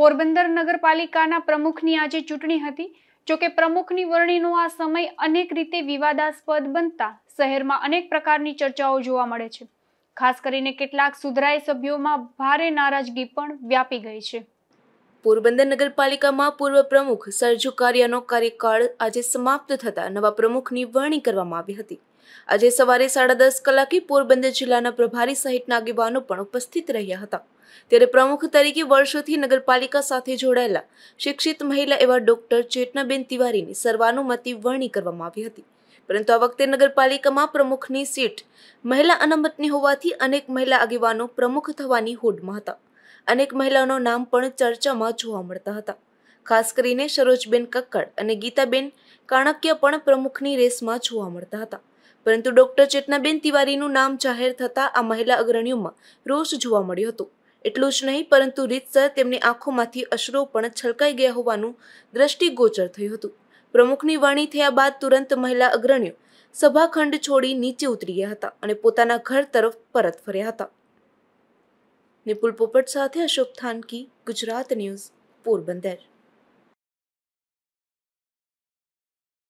પોરબંદર નગરપાલિકાના પ્રમુખની આજે ચૂંટણી હતી જોકે પ્રમુખની વરણીનો આ સમય અનેક રીતે વિવાદાસ્પદ બનતા શહેરમાં અનેક પ્રકારની ચર્ચાઓ જોવા મળે છે ખાસ કરીને કેટલાક સુધરાય સભ્યોમાં ભારે નારાજગી પણ વ્યાપી ગઈ છે પોરબંદર નગરપાલિકામાં પૂર્વ પ્રમુખ સરજુ કારિયાનો કાર્યકાળ આજે સમાપ્ત થતા નવા પ્રમુખની વરણી કરવામાં આવી હતી આજે સવારે સાડા દસ કલાકે પોરબંદર જિલ્લાના પ્રભારી સહિતના આગેવાનો પણ ઉપસ્થિત રહ્યા હતા ત્યારે પ્રમુખ તરીકે વર્ષોથી નગરપાલિકા સાથે જોડાયેલા શિક્ષિત મહિલા એવા ડોક્ટર ચેતનાબેન તિવારીની સર્વાનુમતિ વરણી કરવામાં આવી હતી પરંતુ આ વખતે નગરપાલિકામાં પ્રમુખની સીટ મહિલા અનામતની હોવાથી અનેક મહિલા આગેવાનો પ્રમુખ થવાની હોડમાં હતા અનેક મહિલાઓનો નામ પણ ચર્ચામાં જોવા મળતા હતા ખાસ કરીને સરોજબેન કક્કડ અને ગીતાબેન કાણક્ય પણ પ્રમુખની રેસમાં જોવા મળતા હતા પરંતુ ડોક્ટર ચેતનાબેન તિવારીનું નામ જાહેર થતાં આ મહિલા અગ્રણીઓમાં રોષ જોવા મળ્યું હતું એટલું જ નહીં પરંતુ રીતસર તેમની આંખોમાંથી અશ્રો પણ છલકાઈ ગયા હોવાનું દ્રષ્ટિગોચર થયું હતું પ્રમુખની વાણી થયા બાદ તુરંત મહિલા અગ્રણીઓ સભાખંડ છોડી નીચે ઉતરી ગયા હતા અને પોતાના ઘર તરફ પરત ફર્યા હતા નિપુલ પોપટ સાથે અશોક થાનકી ગુજરાત ન્યૂઝ પોરબંદર